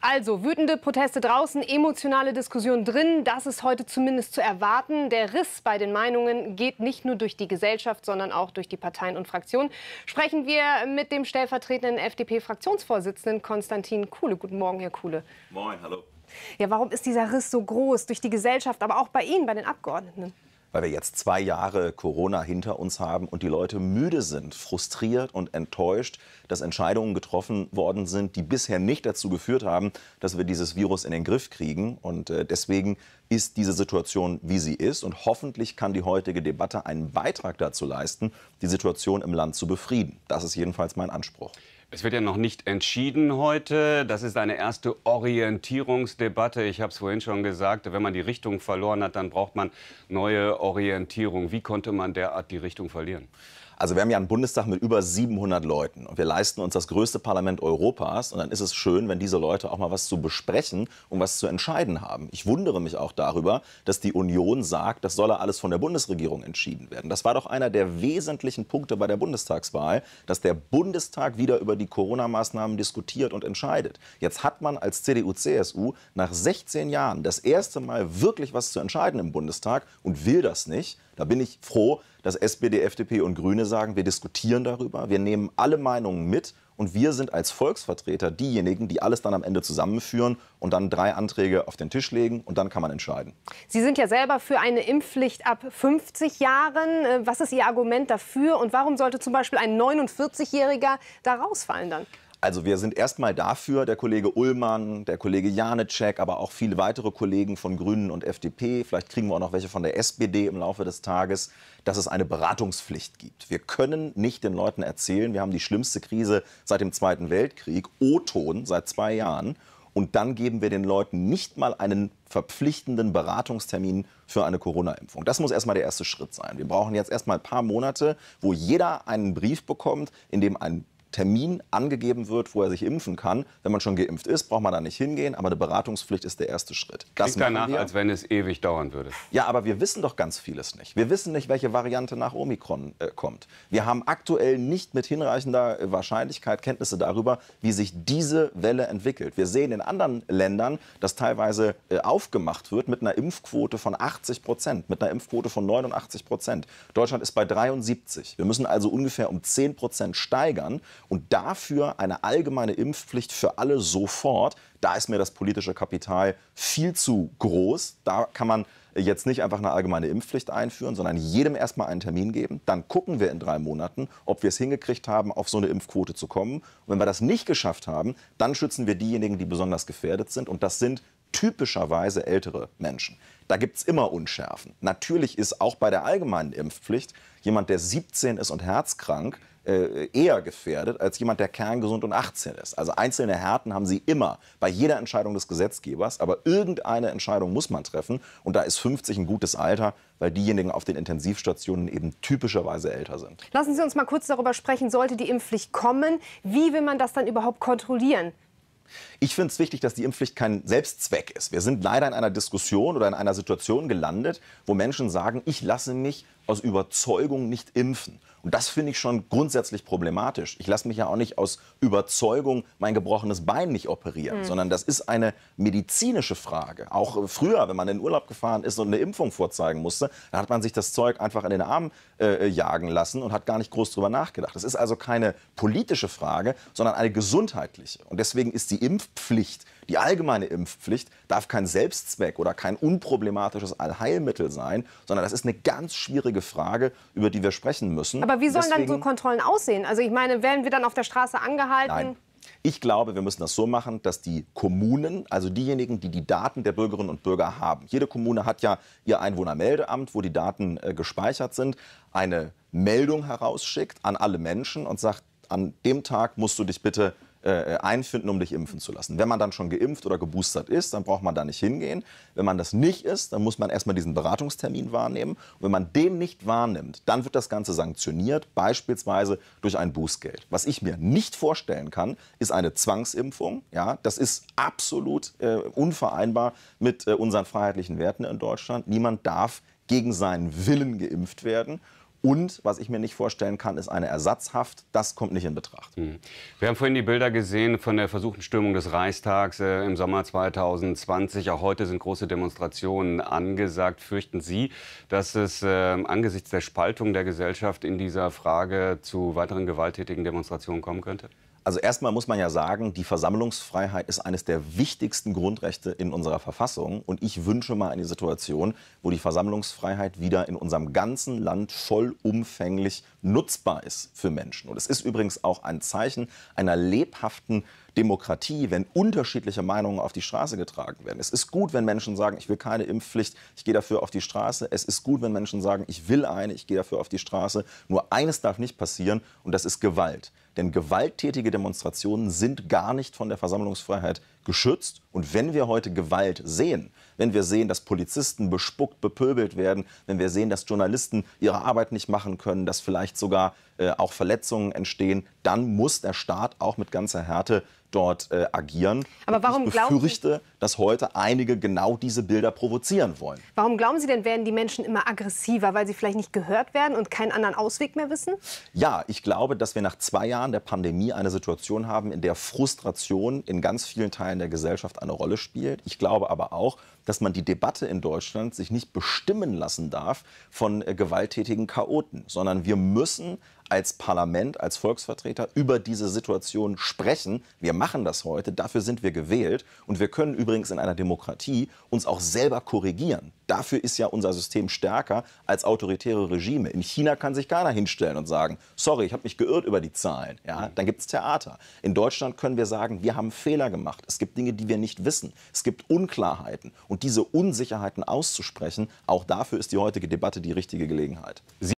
Also wütende Proteste draußen, emotionale Diskussionen drin. Das ist heute zumindest zu erwarten. Der Riss bei den Meinungen geht nicht nur durch die Gesellschaft, sondern auch durch die Parteien und Fraktionen. Sprechen wir mit dem stellvertretenden FDP-Fraktionsvorsitzenden Konstantin Kuhle. Guten Morgen, Herr Kuhle. Moin, hallo. Ja, warum ist dieser Riss so groß durch die Gesellschaft, aber auch bei Ihnen, bei den Abgeordneten? weil wir jetzt zwei Jahre Corona hinter uns haben und die Leute müde sind, frustriert und enttäuscht, dass Entscheidungen getroffen worden sind, die bisher nicht dazu geführt haben, dass wir dieses Virus in den Griff kriegen. Und äh, deswegen ist diese Situation, wie sie ist. Und hoffentlich kann die heutige Debatte einen Beitrag dazu leisten, die Situation im Land zu befrieden. Das ist jedenfalls mein Anspruch. Es wird ja noch nicht entschieden heute. Das ist eine erste Orientierungsdebatte. Ich habe es vorhin schon gesagt, wenn man die Richtung verloren hat, dann braucht man neue Orientierung. Wie konnte man derart die Richtung verlieren? Also wir haben ja einen Bundestag mit über 700 Leuten und wir leisten uns das größte Parlament Europas und dann ist es schön, wenn diese Leute auch mal was zu besprechen und was zu entscheiden haben. Ich wundere mich auch darüber, dass die Union sagt, das solle alles von der Bundesregierung entschieden werden. Das war doch einer der wesentlichen Punkte bei der Bundestagswahl, dass der Bundestag wieder über die Corona-Maßnahmen diskutiert und entscheidet. Jetzt hat man als CDU-CSU nach 16 Jahren das erste Mal wirklich was zu entscheiden im Bundestag und will das nicht. Da bin ich froh, dass SPD, FDP und Grüne sagen, wir diskutieren darüber, wir nehmen alle Meinungen mit und wir sind als Volksvertreter diejenigen, die alles dann am Ende zusammenführen und dann drei Anträge auf den Tisch legen und dann kann man entscheiden. Sie sind ja selber für eine Impfpflicht ab 50 Jahren. Äh, was ist Ihr Argument dafür und warum sollte zum Beispiel ein 49-Jähriger da rausfallen dann? Also wir sind erstmal dafür, der Kollege Ullmann, der Kollege Janecek, aber auch viele weitere Kollegen von Grünen und FDP, vielleicht kriegen wir auch noch welche von der SPD im Laufe des Tages, dass es eine Beratungspflicht gibt. Wir können nicht den Leuten erzählen, wir haben die schlimmste Krise seit dem Zweiten Weltkrieg, O-Ton seit zwei Jahren, und dann geben wir den Leuten nicht mal einen verpflichtenden Beratungstermin für eine Corona-Impfung. Das muss erstmal der erste Schritt sein. Wir brauchen jetzt erstmal ein paar Monate, wo jeder einen Brief bekommt, in dem ein Termin angegeben wird, wo er sich impfen kann. Wenn man schon geimpft ist, braucht man da nicht hingehen, aber eine Beratungspflicht ist der erste Schritt. Das Klingt danach, wir. als wenn es ewig dauern würde. Ja, aber wir wissen doch ganz vieles nicht. Wir wissen nicht, welche Variante nach Omikron äh, kommt. Wir haben aktuell nicht mit hinreichender äh, Wahrscheinlichkeit Kenntnisse darüber, wie sich diese Welle entwickelt. Wir sehen in anderen Ländern, dass teilweise äh, aufgemacht wird mit einer Impfquote von 80 Prozent, mit einer Impfquote von 89 Prozent. Deutschland ist bei 73. Wir müssen also ungefähr um 10 Prozent steigern und dafür eine allgemeine Impfpflicht für alle sofort, da ist mir das politische Kapital viel zu groß. Da kann man jetzt nicht einfach eine allgemeine Impfpflicht einführen, sondern jedem erstmal einen Termin geben. Dann gucken wir in drei Monaten, ob wir es hingekriegt haben, auf so eine Impfquote zu kommen. Und wenn wir das nicht geschafft haben, dann schützen wir diejenigen, die besonders gefährdet sind. Und das sind typischerweise ältere Menschen. Da gibt es immer Unschärfen. Natürlich ist auch bei der allgemeinen Impfpflicht jemand, der 17 ist und herzkrank, äh, eher gefährdet als jemand, der kerngesund und 18 ist. Also einzelne Härten haben sie immer bei jeder Entscheidung des Gesetzgebers, aber irgendeine Entscheidung muss man treffen und da ist 50 ein gutes Alter, weil diejenigen auf den Intensivstationen eben typischerweise älter sind. Lassen Sie uns mal kurz darüber sprechen, sollte die Impfpflicht kommen, wie will man das dann überhaupt kontrollieren? Ich finde es wichtig, dass die Impfpflicht kein Selbstzweck ist. Wir sind leider in einer Diskussion oder in einer Situation gelandet, wo Menschen sagen, ich lasse mich aus Überzeugung nicht impfen. Und das finde ich schon grundsätzlich problematisch. Ich lasse mich ja auch nicht aus Überzeugung mein gebrochenes Bein nicht operieren, mhm. sondern das ist eine medizinische Frage. Auch äh, früher, wenn man in den Urlaub gefahren ist und eine Impfung vorzeigen musste, da hat man sich das Zeug einfach in den Arm äh, äh, jagen lassen und hat gar nicht groß drüber nachgedacht. Das ist also keine politische Frage, sondern eine gesundheitliche. Und deswegen ist die Impfpflicht, die allgemeine Impfpflicht, darf kein Selbstzweck oder kein unproblematisches Allheilmittel sein, sondern das ist eine ganz schwierige schwierige Frage, über die wir sprechen müssen. Aber wie sollen Deswegen, dann so Kontrollen aussehen? Also ich meine, werden wir dann auf der Straße angehalten? Nein. Ich glaube, wir müssen das so machen, dass die Kommunen, also diejenigen, die die Daten der Bürgerinnen und Bürger haben, jede Kommune hat ja ihr Einwohnermeldeamt, wo die Daten äh, gespeichert sind, eine Meldung herausschickt an alle Menschen und sagt, an dem Tag musst du dich bitte äh, äh, einfinden, um dich impfen zu lassen. Wenn man dann schon geimpft oder geboostert ist, dann braucht man da nicht hingehen. Wenn man das nicht ist, dann muss man erstmal diesen Beratungstermin wahrnehmen. Und wenn man den nicht wahrnimmt, dann wird das Ganze sanktioniert, beispielsweise durch ein Bußgeld. Was ich mir nicht vorstellen kann, ist eine Zwangsimpfung. Ja, das ist absolut äh, unvereinbar mit äh, unseren freiheitlichen Werten in Deutschland. Niemand darf gegen seinen Willen geimpft werden. Und was ich mir nicht vorstellen kann, ist eine Ersatzhaft. Das kommt nicht in Betracht. Hm. Wir haben vorhin die Bilder gesehen von der versuchten Stürmung des Reichstags äh, im Sommer 2020. Auch heute sind große Demonstrationen angesagt. Fürchten Sie, dass es äh, angesichts der Spaltung der Gesellschaft in dieser Frage zu weiteren gewalttätigen Demonstrationen kommen könnte? Also erstmal muss man ja sagen, die Versammlungsfreiheit ist eines der wichtigsten Grundrechte in unserer Verfassung. Und ich wünsche mal eine Situation, wo die Versammlungsfreiheit wieder in unserem ganzen Land vollumfänglich nutzbar ist für Menschen. Und es ist übrigens auch ein Zeichen einer lebhaften äh, Demokratie, wenn unterschiedliche Meinungen auf die Straße getragen werden. Es ist gut, wenn Menschen sagen, ich will keine Impfpflicht, ich gehe dafür auf die Straße. Es ist gut, wenn Menschen sagen, ich will eine, ich gehe dafür auf die Straße. Nur eines darf nicht passieren und das ist Gewalt. Denn gewalttätige Demonstrationen sind gar nicht von der Versammlungsfreiheit geschützt. Und wenn wir heute Gewalt sehen, wenn wir sehen, dass Polizisten bespuckt, bepöbelt werden, wenn wir sehen, dass Journalisten ihre Arbeit nicht machen können, dass vielleicht sogar äh, auch Verletzungen entstehen, dann muss der Staat auch mit ganzer Härte dort äh, agieren. Aber warum ich befürchte, glauben dass heute einige genau diese Bilder provozieren wollen. Warum glauben Sie denn, werden die Menschen immer aggressiver, weil sie vielleicht nicht gehört werden und keinen anderen Ausweg mehr wissen? Ja, ich glaube, dass wir nach zwei Jahren der Pandemie eine Situation haben, in der Frustration in ganz vielen Teilen der Gesellschaft eine Rolle spielt. Ich glaube aber auch, dass man die Debatte in Deutschland sich nicht bestimmen lassen darf von äh, gewalttätigen Chaoten, sondern wir müssen als Parlament, als Volksvertreter über diese Situation sprechen. Wir machen das heute, dafür sind wir gewählt. Und wir können übrigens in einer Demokratie uns auch selber korrigieren. Dafür ist ja unser System stärker als autoritäre Regime. In China kann sich keiner hinstellen und sagen, sorry, ich habe mich geirrt über die Zahlen. Ja, mhm. dann gibt es Theater. In Deutschland können wir sagen, wir haben Fehler gemacht. Es gibt Dinge, die wir nicht wissen. Es gibt Unklarheiten. Und diese Unsicherheiten auszusprechen, auch dafür ist die heutige Debatte die richtige Gelegenheit. Sie